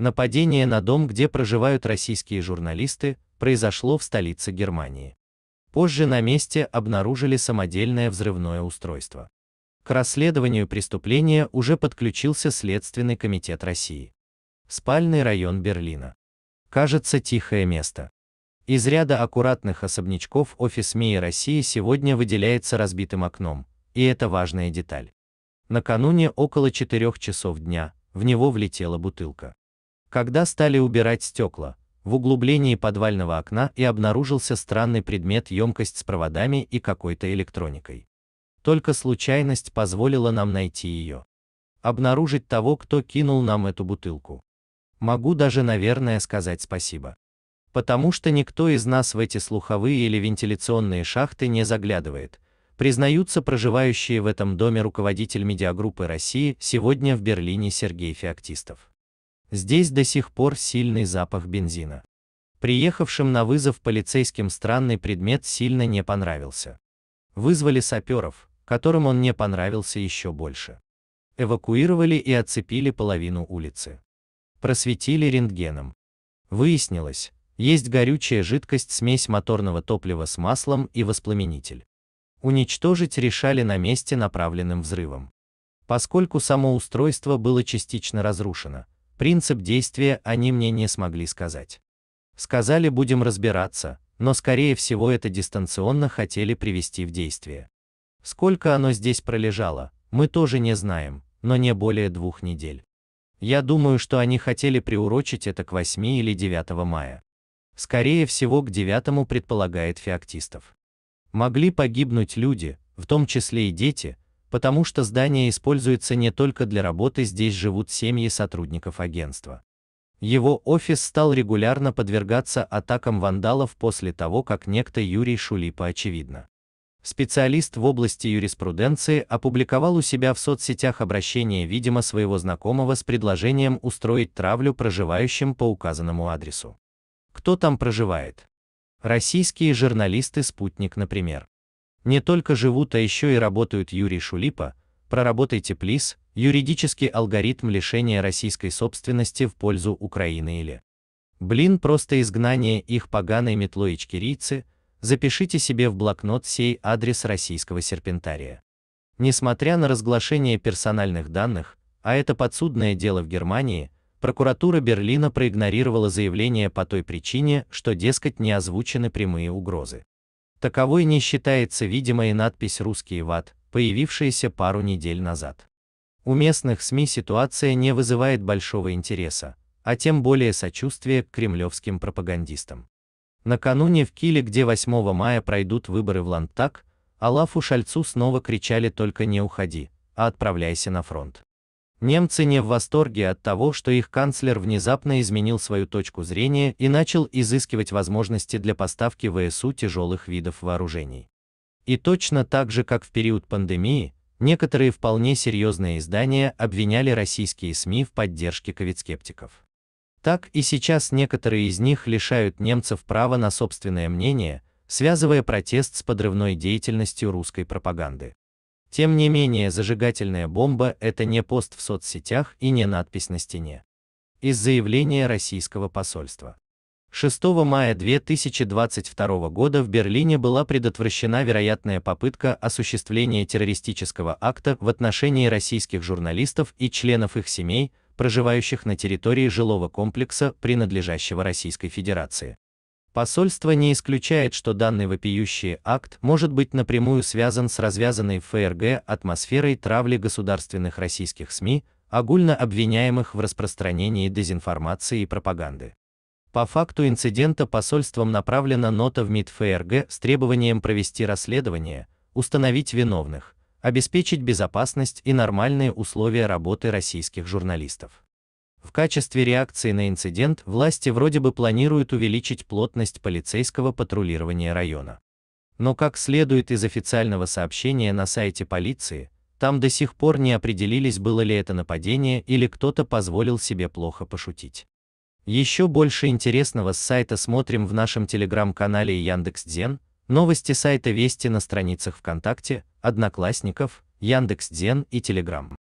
Нападение на дом, где проживают российские журналисты, произошло в столице Германии. Позже на месте обнаружили самодельное взрывное устройство. К расследованию преступления уже подключился Следственный комитет России. Спальный район Берлина. Кажется, тихое место. Из ряда аккуратных особнячков офис МИИ России сегодня выделяется разбитым окном, и это важная деталь. Накануне около 4 часов дня в него влетела бутылка. Когда стали убирать стекла, в углублении подвального окна и обнаружился странный предмет емкость с проводами и какой-то электроникой. Только случайность позволила нам найти ее. Обнаружить того, кто кинул нам эту бутылку. Могу даже, наверное, сказать спасибо. Потому что никто из нас в эти слуховые или вентиляционные шахты не заглядывает, признаются проживающие в этом доме руководитель медиагруппы России сегодня в Берлине Сергей Феоктистов. Здесь до сих пор сильный запах бензина. Приехавшим на вызов полицейским странный предмет сильно не понравился. Вызвали саперов, которым он не понравился еще больше. Эвакуировали и оцепили половину улицы. Просветили рентгеном. Выяснилось, есть горючая жидкость смесь моторного топлива с маслом и воспламенитель. Уничтожить решали на месте направленным взрывом. Поскольку само устройство было частично разрушено, Принцип действия они мне не смогли сказать. Сказали, будем разбираться, но скорее всего это дистанционно хотели привести в действие. Сколько оно здесь пролежало, мы тоже не знаем, но не более двух недель. Я думаю, что они хотели приурочить это к 8 или 9 мая. Скорее всего, к 9 предполагает феоктистов. Могли погибнуть люди, в том числе и дети, потому что здание используется не только для работы, здесь живут семьи сотрудников агентства. Его офис стал регулярно подвергаться атакам вандалов после того, как некто Юрий Шулипа очевидно. Специалист в области юриспруденции опубликовал у себя в соцсетях обращение, видимо, своего знакомого с предложением устроить травлю проживающим по указанному адресу. Кто там проживает? Российские журналисты «Спутник», например. Не только живут, а еще и работают Юрий Шулипа, проработайте плиз, юридический алгоритм лишения российской собственности в пользу Украины или. Блин, просто изгнание их поганой метлой ичкерийцы, запишите себе в блокнот сей адрес российского серпентария. Несмотря на разглашение персональных данных, а это подсудное дело в Германии, прокуратура Берлина проигнорировала заявление по той причине, что, дескать, не озвучены прямые угрозы. Таковой не считается видимая надпись «Русский ват», появившаяся пару недель назад. У местных СМИ ситуация не вызывает большого интереса, а тем более сочувствия к кремлевским пропагандистам. Накануне в Киле, где 8 мая пройдут выборы в Ландтаг, Алафу Шальцу снова кричали только не уходи, а отправляйся на фронт. Немцы не в восторге от того, что их канцлер внезапно изменил свою точку зрения и начал изыскивать возможности для поставки ВСУ э тяжелых видов вооружений. И точно так же, как в период пандемии, некоторые вполне серьезные издания обвиняли российские СМИ в поддержке ковидскептиков. Так и сейчас некоторые из них лишают немцев права на собственное мнение, связывая протест с подрывной деятельностью русской пропаганды. Тем не менее, зажигательная бомба – это не пост в соцсетях и не надпись на стене. Из заявления российского посольства. 6 мая 2022 года в Берлине была предотвращена вероятная попытка осуществления террористического акта в отношении российских журналистов и членов их семей, проживающих на территории жилого комплекса, принадлежащего Российской Федерации. Посольство не исключает, что данный вопиющий акт может быть напрямую связан с развязанной в ФРГ атмосферой травли государственных российских СМИ, огульно обвиняемых в распространении дезинформации и пропаганды. По факту инцидента посольством направлена нота в МИД ФРГ с требованием провести расследование, установить виновных, обеспечить безопасность и нормальные условия работы российских журналистов. В качестве реакции на инцидент власти вроде бы планируют увеличить плотность полицейского патрулирования района. Но как следует из официального сообщения на сайте полиции, там до сих пор не определились, было ли это нападение или кто-то позволил себе плохо пошутить. Еще больше интересного с сайта смотрим в нашем телеграм-канале Яндекс.Дзен, новости сайта Вести на страницах ВКонтакте, Одноклассников, Яндекс.Дзен и Телеграм.